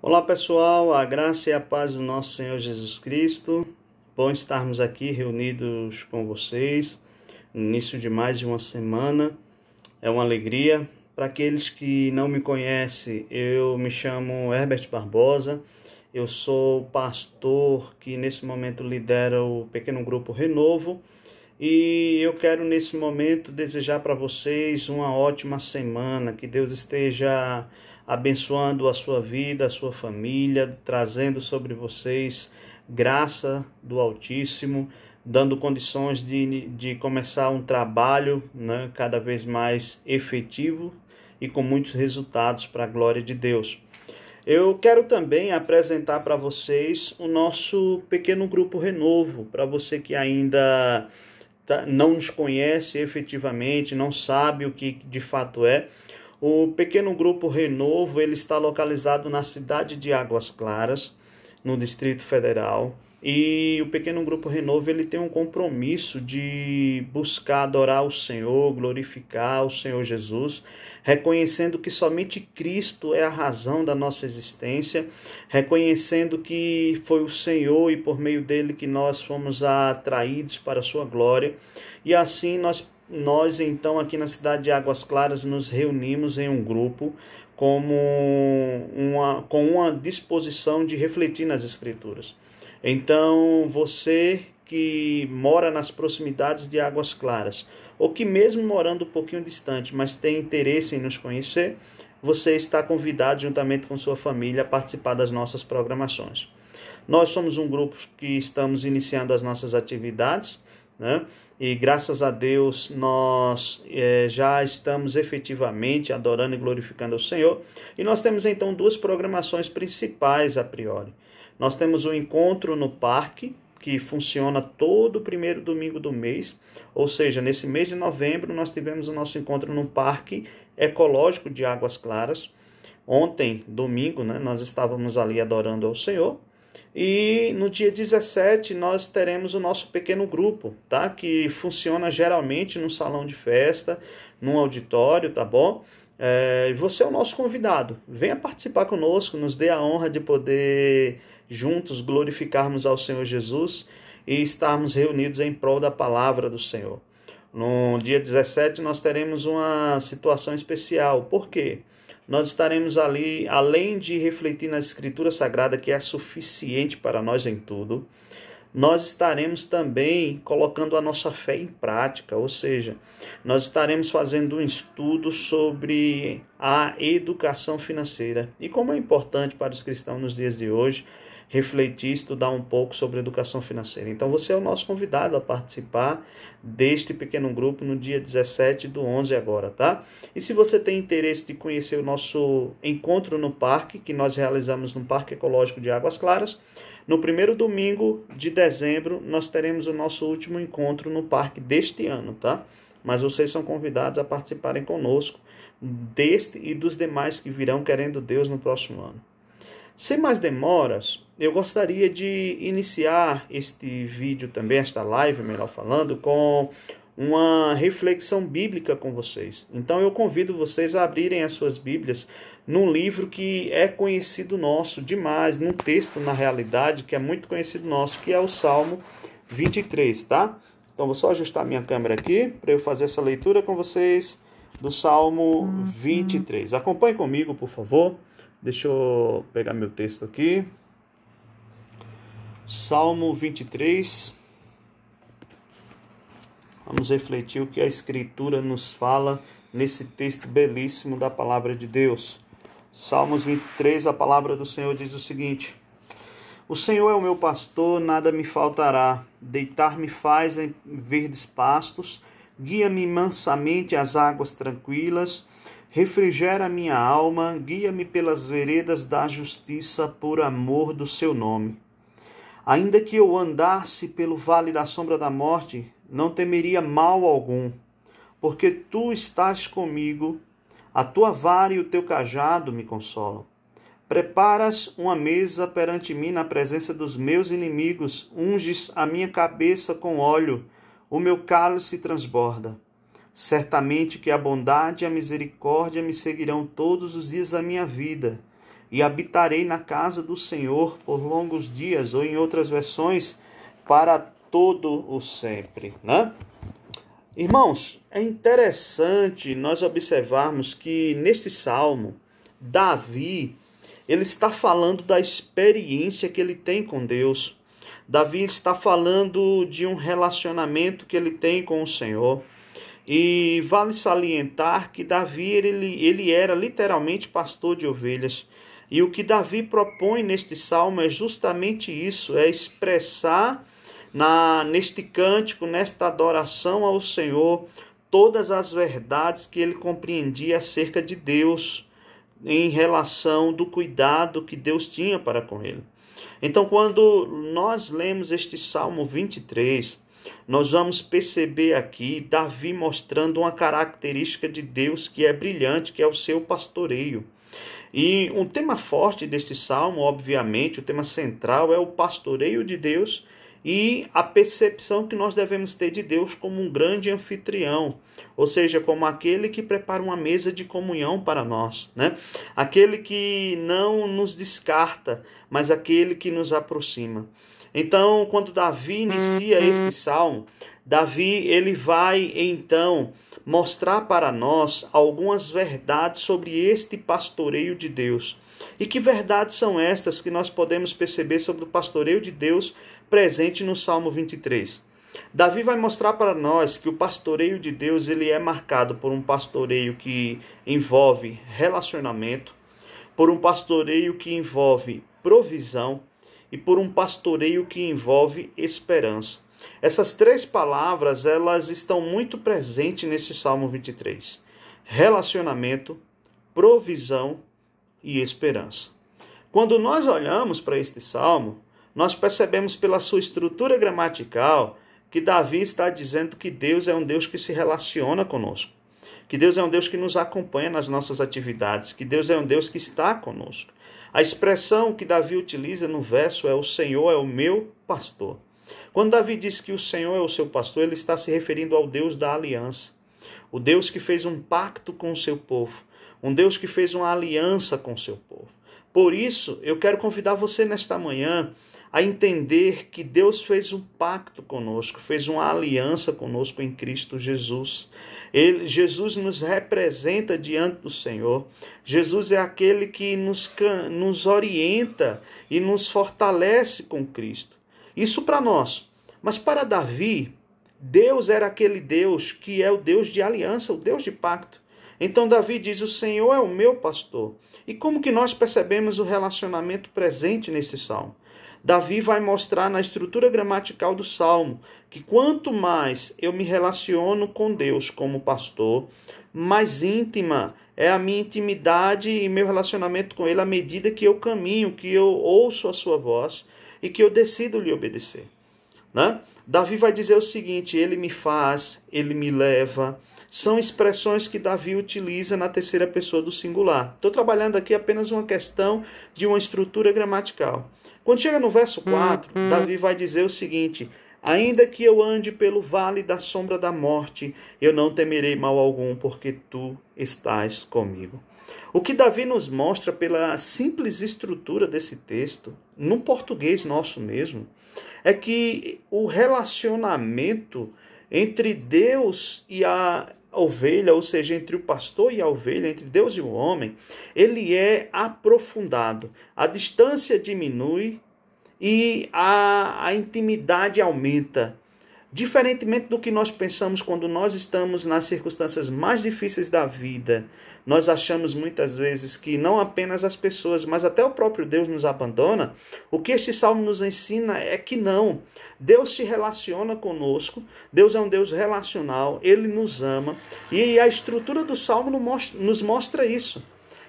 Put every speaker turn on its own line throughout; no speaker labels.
Olá pessoal, a graça e a paz do nosso Senhor Jesus Cristo. Bom estarmos aqui reunidos com vocês no início de mais de uma semana. É uma alegria. Para aqueles que não me conhecem, eu me chamo Herbert Barbosa. Eu sou pastor que nesse momento lidera o pequeno grupo Renovo e eu quero nesse momento desejar para vocês uma ótima semana, que Deus esteja abençoando a sua vida, a sua família, trazendo sobre vocês graça do Altíssimo, dando condições de, de começar um trabalho né, cada vez mais efetivo e com muitos resultados para a glória de Deus. Eu quero também apresentar para vocês o nosso pequeno grupo Renovo, para você que ainda tá, não nos conhece efetivamente, não sabe o que de fato é. O pequeno grupo Renovo ele está localizado na cidade de Águas Claras, no Distrito Federal. E o pequeno grupo Renovo ele tem um compromisso de buscar adorar o Senhor, glorificar o Senhor Jesus, reconhecendo que somente Cristo é a razão da nossa existência, reconhecendo que foi o Senhor e por meio dele que nós fomos atraídos para a sua glória. E assim nós nós então aqui na cidade de Águas Claras nos reunimos em um grupo como uma, com uma disposição de refletir nas escrituras. Então, você que mora nas proximidades de Águas Claras, ou que mesmo morando um pouquinho distante, mas tem interesse em nos conhecer, você está convidado juntamente com sua família a participar das nossas programações. Nós somos um grupo que estamos iniciando as nossas atividades né? E graças a Deus nós é, já estamos efetivamente adorando e glorificando o Senhor. E nós temos então duas programações principais a priori. Nós temos o um encontro no parque, que funciona todo o primeiro domingo do mês, ou seja, nesse mês de novembro nós tivemos o nosso encontro no Parque Ecológico de Águas Claras. Ontem, domingo, né, nós estávamos ali adorando ao Senhor e no dia 17 nós teremos o nosso pequeno grupo, tá? Que funciona geralmente num salão de festa, num auditório, tá bom? É, você é o nosso convidado. Venha participar conosco, nos dê a honra de poder juntos glorificarmos ao Senhor Jesus e estarmos reunidos em prol da palavra do Senhor. No dia 17 nós teremos uma situação especial. Por quê? Porque nós estaremos ali, além de refletir na Escritura Sagrada, que é suficiente para nós em tudo, nós estaremos também colocando a nossa fé em prática, ou seja, nós estaremos fazendo um estudo sobre a educação financeira e como é importante para os cristãos nos dias de hoje refletir, estudar um pouco sobre educação financeira. Então você é o nosso convidado a participar deste pequeno grupo no dia 17 do 11 agora, tá? E se você tem interesse de conhecer o nosso encontro no parque, que nós realizamos no Parque Ecológico de Águas Claras, no primeiro domingo de dezembro nós teremos o nosso último encontro no parque deste ano, tá? Mas vocês são convidados a participarem conosco deste e dos demais que virão querendo Deus no próximo ano. Sem mais demoras, eu gostaria de iniciar este vídeo também, esta live, melhor falando, com uma reflexão bíblica com vocês. Então eu convido vocês a abrirem as suas Bíblias num livro que é conhecido nosso demais, num texto na realidade que é muito conhecido nosso, que é o Salmo 23, tá? Então vou só ajustar minha câmera aqui para eu fazer essa leitura com vocês do Salmo 23. Acompanhe comigo, por favor. Deixa eu pegar meu texto aqui. Salmo 23. Vamos refletir o que a Escritura nos fala nesse texto belíssimo da palavra de Deus. Salmos 23, a palavra do Senhor diz o seguinte: O Senhor é o meu pastor, nada me faltará. Deitar-me faz em verdes pastos, guia-me mansamente às águas tranquilas, refrigera minha alma, guia-me pelas veredas da justiça por amor do seu nome. Ainda que eu andasse pelo vale da sombra da morte, não temeria mal algum, porque tu estás comigo, a tua vara e o teu cajado me consolam. Preparas uma mesa perante mim na presença dos meus inimigos, unges a minha cabeça com óleo, o meu cálice transborda. Certamente que a bondade e a misericórdia me seguirão todos os dias da minha vida e habitarei na casa do Senhor por longos dias, ou em outras versões, para todo o sempre, né? Irmãos, é interessante nós observarmos que neste salmo, Davi, ele está falando da experiência que ele tem com Deus. Davi está falando de um relacionamento que ele tem com o Senhor. E vale salientar que Davi ele, ele era literalmente pastor de ovelhas. E o que Davi propõe neste salmo é justamente isso: é expressar na, neste cântico, nesta adoração ao Senhor, todas as verdades que ele compreendia acerca de Deus em relação do cuidado que Deus tinha para com ele. Então, quando nós lemos este Salmo 23, nós vamos perceber aqui Davi mostrando uma característica de Deus que é brilhante, que é o seu pastoreio. E um tema forte deste salmo, obviamente, o tema central é o pastoreio de Deus e a percepção que nós devemos ter de Deus como um grande anfitrião, ou seja, como aquele que prepara uma mesa de comunhão para nós, né? Aquele que não nos descarta, mas aquele que nos aproxima. Então, quando Davi inicia este uhum. salmo, Davi ele vai então mostrar para nós algumas verdades sobre este pastoreio de Deus. E que verdades são estas que nós podemos perceber sobre o pastoreio de Deus presente no Salmo 23? Davi vai mostrar para nós que o pastoreio de Deus ele é marcado por um pastoreio que envolve relacionamento, por um pastoreio que envolve provisão e por um pastoreio que envolve esperança. Essas três palavras, elas estão muito presentes nesse Salmo 23. Relacionamento, provisão e esperança. Quando nós olhamos para este salmo, nós percebemos pela sua estrutura gramatical que Davi está dizendo que Deus é um Deus que se relaciona conosco, que Deus é um Deus que nos acompanha nas nossas atividades, que Deus é um Deus que está conosco. A expressão que Davi utiliza no verso é: O Senhor é o meu pastor. Quando Davi diz que o Senhor é o seu pastor, ele está se referindo ao Deus da aliança, o Deus que fez um pacto com o seu povo, um Deus que fez uma aliança com o seu povo. Por isso, eu quero convidar você nesta manhã a entender que Deus fez um pacto conosco, fez uma aliança conosco em Cristo Jesus. Ele, Jesus nos representa diante do Senhor. Jesus é aquele que nos, nos orienta e nos fortalece com Cristo. Isso para nós. Mas para Davi, Deus era aquele Deus que é o Deus de aliança, o Deus de pacto. Então Davi diz: O Senhor é o meu pastor. E como que nós percebemos o relacionamento presente nesse salmo? Davi vai mostrar na estrutura gramatical do salmo que quanto mais eu me relaciono com Deus como pastor, mais íntima é a minha intimidade e meu relacionamento com Ele à medida que eu caminho, que eu ouço a Sua voz e que eu decido lhe obedecer. Né? Davi vai dizer o seguinte: ele me faz, ele me leva. São expressões que Davi utiliza na terceira pessoa do singular. Estou trabalhando aqui apenas uma questão de uma estrutura gramatical. Quando chega no verso 4, Davi vai dizer o seguinte: Ainda que eu ande pelo vale da sombra da morte, eu não temerei mal algum, porque tu estás comigo. O que Davi nos mostra pela simples estrutura desse texto, no português nosso mesmo, é que o relacionamento entre Deus e a ovelha, ou seja, entre o pastor e a ovelha, entre Deus e o homem, ele é aprofundado. A distância diminui e a, a intimidade aumenta. Diferentemente do que nós pensamos quando nós estamos nas circunstâncias mais difíceis da vida, nós achamos muitas vezes que não apenas as pessoas, mas até o próprio Deus nos abandona, o que este salmo nos ensina é que não. Deus se relaciona conosco, Deus é um Deus relacional, ele nos ama, e a estrutura do salmo nos mostra isso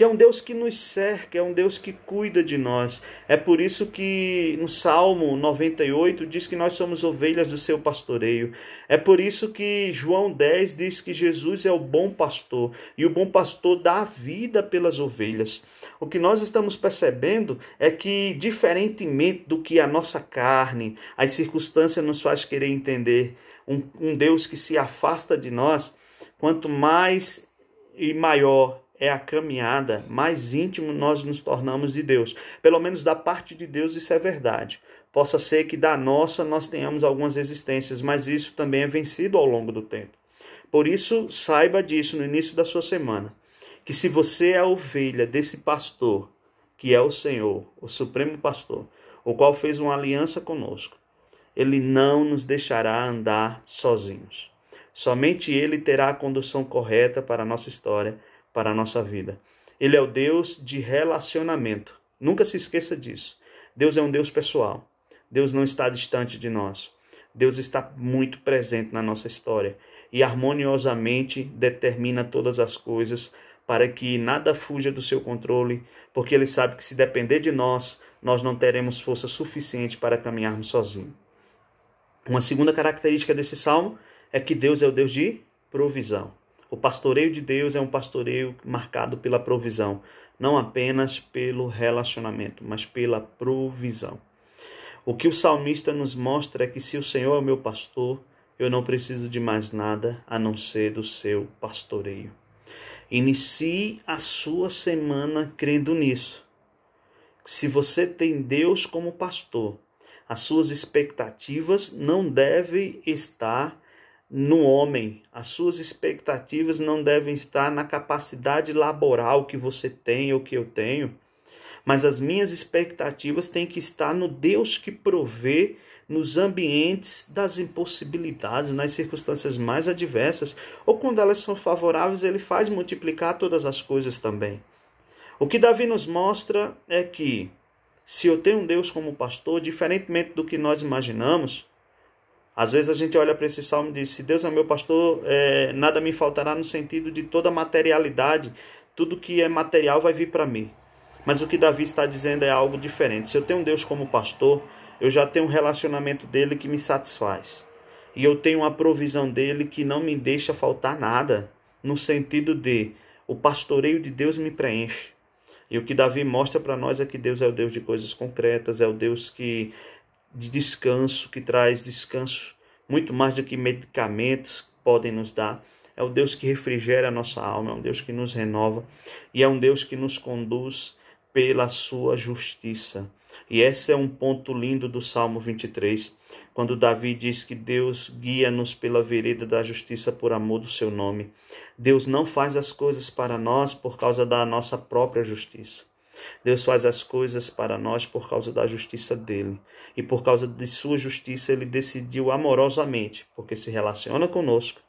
que é um Deus que nos cerca, é um Deus que cuida de nós. É por isso que no Salmo 98 diz que nós somos ovelhas do seu pastoreio. É por isso que João 10 diz que Jesus é o bom pastor e o bom pastor dá vida pelas ovelhas. O que nós estamos percebendo é que, diferentemente do que a nossa carne, as circunstâncias nos faz querer entender, um, um Deus que se afasta de nós, quanto mais e maior é a caminhada, mais íntimo nós nos tornamos de Deus. Pelo menos da parte de Deus isso é verdade. Possa ser que da nossa nós tenhamos algumas existências, mas isso também é vencido ao longo do tempo. Por isso, saiba disso no início da sua semana, que se você é ovelha desse pastor, que é o Senhor, o supremo pastor, o qual fez uma aliança conosco, ele não nos deixará andar sozinhos. Somente ele terá a condução correta para a nossa história para a nossa vida. Ele é o Deus de relacionamento. Nunca se esqueça disso. Deus é um Deus pessoal. Deus não está distante de nós. Deus está muito presente na nossa história e harmoniosamente determina todas as coisas para que nada fuja do seu controle, porque ele sabe que se depender de nós, nós não teremos força suficiente para caminharmos sozinhos. Uma segunda característica desse salmo é que Deus é o Deus de provisão. O pastoreio de Deus é um pastoreio marcado pela provisão, não apenas pelo relacionamento, mas pela provisão. O que o salmista nos mostra é que se o Senhor é o meu pastor, eu não preciso de mais nada a não ser do seu pastoreio. Inicie a sua semana crendo nisso. Se você tem Deus como pastor, as suas expectativas não devem estar no homem. As suas expectativas não devem estar na capacidade laboral que você tem ou que eu tenho, mas as minhas expectativas têm que estar no Deus que provê nos ambientes das impossibilidades, nas circunstâncias mais adversas, ou quando elas são favoráveis, ele faz multiplicar todas as coisas também. O que Davi nos mostra é que, se eu tenho um Deus como pastor, diferentemente do que nós imaginamos, às vezes a gente olha para esse salmo e diz: Se Deus é meu pastor, é, nada me faltará, no sentido de toda materialidade, tudo que é material vai vir para mim. Mas o que Davi está dizendo é algo diferente. Se eu tenho Deus como pastor, eu já tenho um relacionamento dele que me satisfaz. E eu tenho uma provisão dele que não me deixa faltar nada, no sentido de o pastoreio de Deus me preenche. E o que Davi mostra para nós é que Deus é o Deus de coisas concretas, é o Deus que de descanso, que traz descanso muito mais do que medicamentos podem nos dar. É o Deus que refrigera a nossa alma, é um Deus que nos renova e é um Deus que nos conduz pela sua justiça. E esse é um ponto lindo do Salmo 23, quando Davi diz que Deus guia-nos pela vereda da justiça por amor do seu nome. Deus não faz as coisas para nós por causa da nossa própria justiça. Deus faz as coisas para nós por causa da justiça dele e por causa de sua justiça ele decidiu amorosamente, porque se relaciona conosco,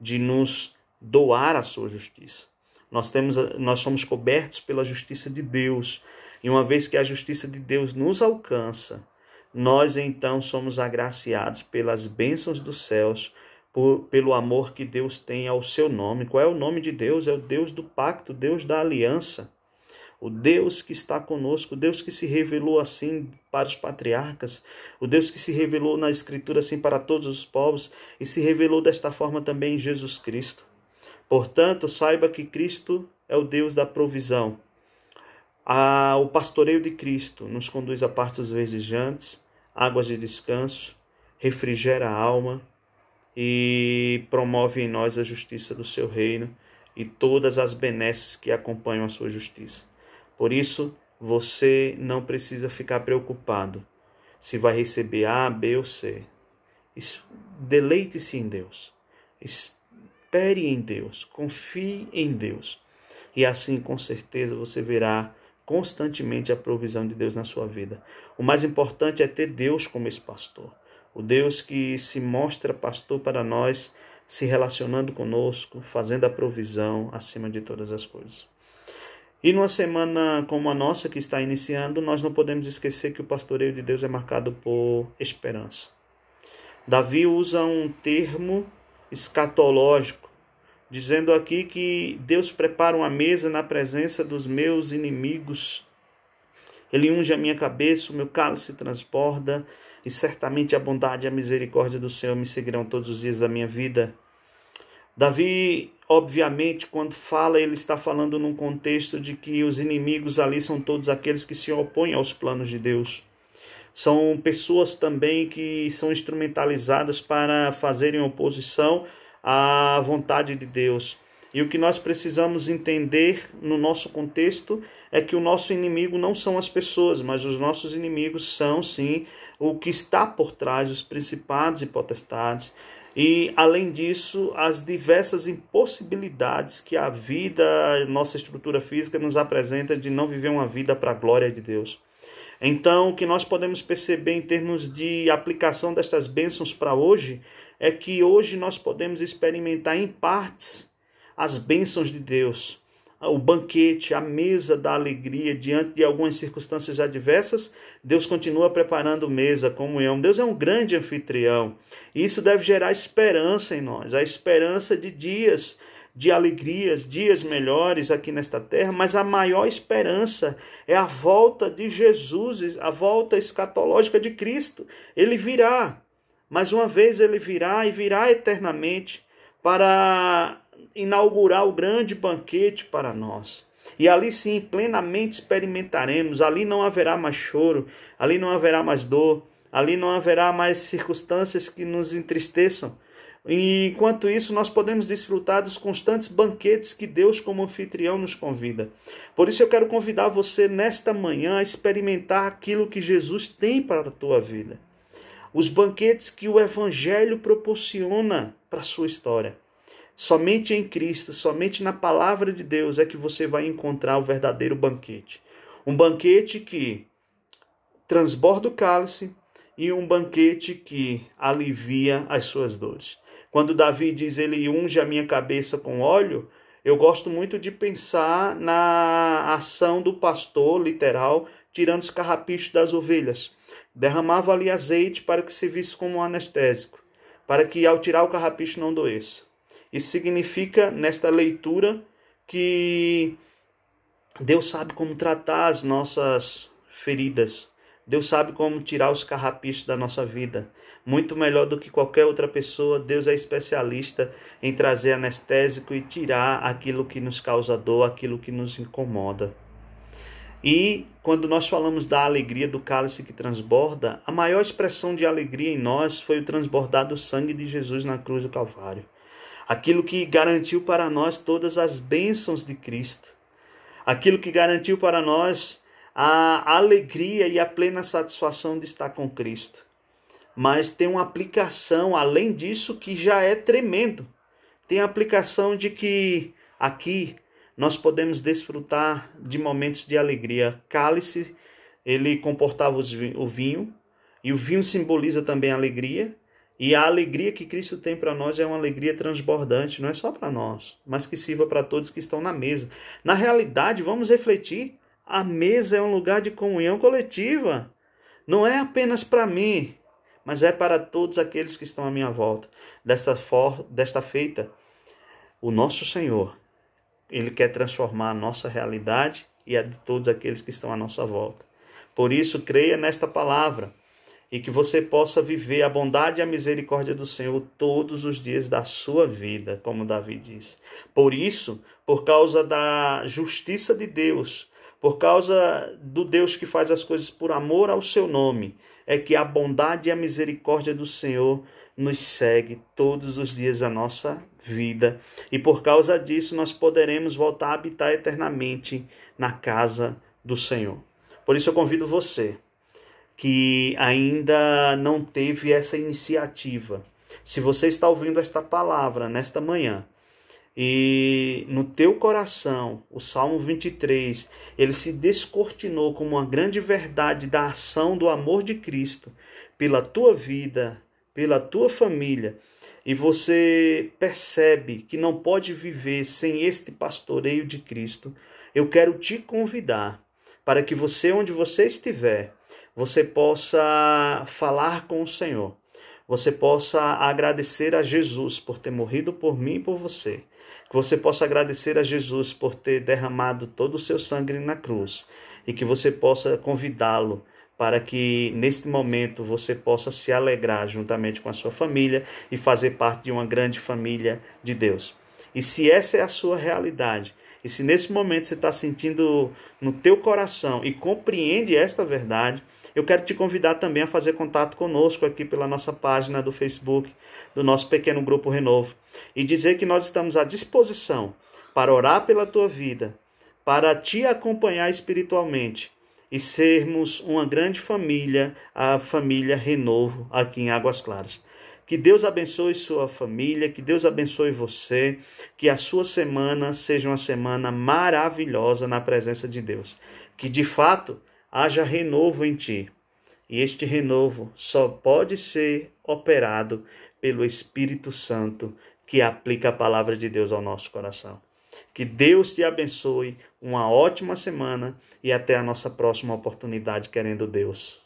de nos doar a sua justiça. Nós temos nós somos cobertos pela justiça de Deus, e uma vez que a justiça de Deus nos alcança, nós então somos agraciados pelas bênçãos dos céus, pelo amor que Deus tem ao seu nome. Qual é o nome de Deus? É o Deus do pacto, Deus da aliança o Deus que está conosco, o Deus que se revelou assim para os patriarcas, o Deus que se revelou na Escritura assim para todos os povos e se revelou desta forma também em Jesus Cristo. Portanto, saiba que Cristo é o Deus da provisão. Ah, o pastoreio de Cristo nos conduz a pastos verdejantes, águas de descanso, refrigera a alma e promove em nós a justiça do seu reino e todas as benesses que acompanham a sua justiça. Por isso, você não precisa ficar preocupado se vai receber A, B ou C. Deleite-se em Deus. Espere em Deus. Confie em Deus. E assim, com certeza, você verá constantemente a provisão de Deus na sua vida. O mais importante é ter Deus como esse pastor. O Deus que se mostra pastor para nós, se relacionando conosco, fazendo a provisão acima de todas as coisas. E numa semana como a nossa, que está iniciando, nós não podemos esquecer que o pastoreio de Deus é marcado por esperança. Davi usa um termo escatológico, dizendo aqui que Deus prepara uma mesa na presença dos meus inimigos. Ele unge a minha cabeça, o meu cálice transborda, e certamente a bondade e a misericórdia do Senhor me seguirão todos os dias da minha vida Davi, obviamente, quando fala, ele está falando num contexto de que os inimigos ali são todos aqueles que se opõem aos planos de Deus. São pessoas também que são instrumentalizadas para fazerem oposição à vontade de Deus. E o que nós precisamos entender no nosso contexto é que o nosso inimigo não são as pessoas, mas os nossos inimigos são sim o que está por trás, os principados e potestades. E, além disso, as diversas impossibilidades que a vida, nossa estrutura física, nos apresenta de não viver uma vida para a glória de Deus. Então, o que nós podemos perceber em termos de aplicação destas bênçãos para hoje é que hoje nós podemos experimentar em partes as bênçãos de Deus o banquete, a mesa da alegria diante de algumas circunstâncias adversas, Deus continua preparando mesa, comunhão. Deus é um grande anfitrião. E isso deve gerar esperança em nós, a esperança de dias de alegrias, dias melhores aqui nesta terra, mas a maior esperança é a volta de Jesus, a volta escatológica de Cristo. Ele virá, mais uma vez ele virá e virá eternamente para inaugurar o grande banquete para nós. E ali sim, plenamente experimentaremos. Ali não haverá mais choro, ali não haverá mais dor, ali não haverá mais circunstâncias que nos entristeçam. E enquanto isso, nós podemos desfrutar dos constantes banquetes que Deus, como anfitrião, nos convida. Por isso, eu quero convidar você nesta manhã a experimentar aquilo que Jesus tem para a tua vida. Os banquetes que o Evangelho proporciona para a sua história. Somente em Cristo, somente na palavra de Deus é que você vai encontrar o verdadeiro banquete. Um banquete que transborda o cálice e um banquete que alivia as suas dores. Quando Davi diz ele unge a minha cabeça com óleo, eu gosto muito de pensar na ação do pastor, literal, tirando os carrapichos das ovelhas. Derramava ali azeite para que servisse como um anestésico, para que ao tirar o carrapicho não doesse. Isso significa, nesta leitura, que Deus sabe como tratar as nossas feridas. Deus sabe como tirar os carrapichos da nossa vida. Muito melhor do que qualquer outra pessoa, Deus é especialista em trazer anestésico e tirar aquilo que nos causa dor, aquilo que nos incomoda. E quando nós falamos da alegria do cálice que transborda, a maior expressão de alegria em nós foi o transbordar do sangue de Jesus na cruz do Calvário aquilo que garantiu para nós todas as bênçãos de Cristo, aquilo que garantiu para nós a alegria e a plena satisfação de estar com Cristo. Mas tem uma aplicação além disso que já é tremendo. Tem a aplicação de que aqui nós podemos desfrutar de momentos de alegria. Cálice, ele comportava o vinho, e o vinho simboliza também a alegria. E a alegria que Cristo tem para nós é uma alegria transbordante, não é só para nós, mas que sirva para todos que estão na mesa. Na realidade, vamos refletir: a mesa é um lugar de comunhão coletiva. Não é apenas para mim, mas é para todos aqueles que estão à minha volta. Desta, for, desta feita, o nosso Senhor, Ele quer transformar a nossa realidade e a de todos aqueles que estão à nossa volta. Por isso, creia nesta palavra e que você possa viver a bondade e a misericórdia do Senhor todos os dias da sua vida, como Davi diz. Por isso, por causa da justiça de Deus, por causa do Deus que faz as coisas por amor ao seu nome, é que a bondade e a misericórdia do Senhor nos segue todos os dias da nossa vida. E por causa disso, nós poderemos voltar a habitar eternamente na casa do Senhor. Por isso, eu convido você que ainda não teve essa iniciativa. Se você está ouvindo esta palavra nesta manhã e no teu coração, o Salmo 23, ele se descortinou como uma grande verdade da ação do amor de Cristo pela tua vida, pela tua família, e você percebe que não pode viver sem este pastoreio de Cristo, eu quero te convidar para que você, onde você estiver, você possa falar com o Senhor, você possa agradecer a Jesus por ter morrido por mim e por você, que você possa agradecer a Jesus por ter derramado todo o seu sangue na cruz e que você possa convidá-lo para que neste momento você possa se alegrar juntamente com a sua família e fazer parte de uma grande família de Deus. E se essa é a sua realidade, e se nesse momento você está sentindo no teu coração e compreende esta verdade, eu quero te convidar também a fazer contato conosco aqui pela nossa página do Facebook, do nosso pequeno grupo Renovo, e dizer que nós estamos à disposição para orar pela tua vida, para te acompanhar espiritualmente e sermos uma grande família, a família Renovo aqui em Águas Claras. Que Deus abençoe sua família, que Deus abençoe você, que a sua semana seja uma semana maravilhosa na presença de Deus. Que de fato haja renovo em ti. E este renovo só pode ser operado pelo Espírito Santo que aplica a palavra de Deus ao nosso coração. Que Deus te abençoe, uma ótima semana e até a nossa próxima oportunidade, querendo Deus.